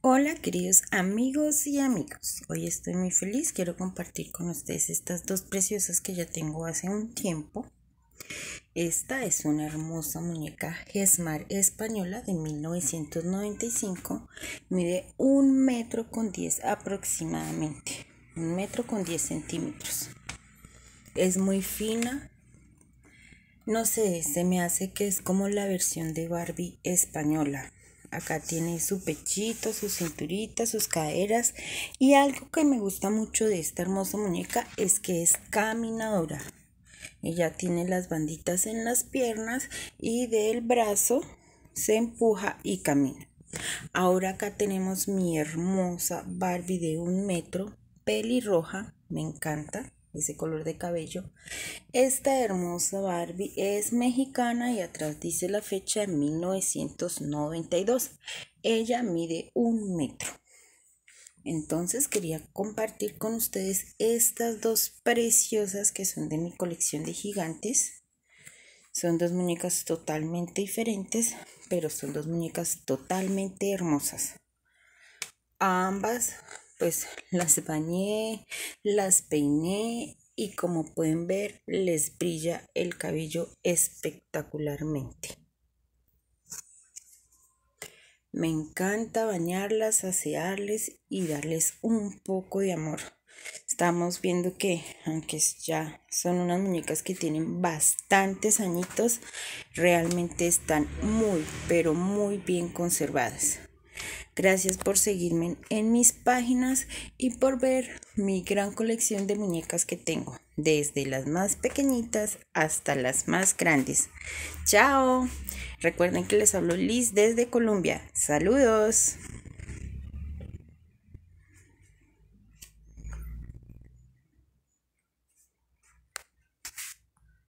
Hola queridos amigos y amigos, hoy estoy muy feliz, quiero compartir con ustedes estas dos preciosas que ya tengo hace un tiempo. Esta es una hermosa muñeca Gesmar española de 1995, mide un metro con 10 aproximadamente, un metro con 10 centímetros. Es muy fina, no sé, se me hace que es como la versión de Barbie española Acá tiene su pechito, su cinturita, sus caderas. Y algo que me gusta mucho de esta hermosa muñeca es que es caminadora. Ella tiene las banditas en las piernas y del brazo se empuja y camina. Ahora acá tenemos mi hermosa Barbie de un metro, pelirroja, me encanta ese color de cabello. Esta hermosa Barbie es mexicana y atrás dice la fecha de 1992. Ella mide un metro. Entonces quería compartir con ustedes estas dos preciosas que son de mi colección de gigantes. Son dos muñecas totalmente diferentes, pero son dos muñecas totalmente hermosas. Ambas pues las bañé, las peiné y como pueden ver les brilla el cabello espectacularmente. Me encanta bañarlas, asearles y darles un poco de amor. Estamos viendo que, aunque ya son unas muñecas que tienen bastantes añitos, realmente están muy, pero muy bien conservadas. Gracias por seguirme en mis páginas y por ver mi gran colección de muñecas que tengo, desde las más pequeñitas hasta las más grandes. ¡Chao! Recuerden que les hablo Liz desde Colombia. ¡Saludos!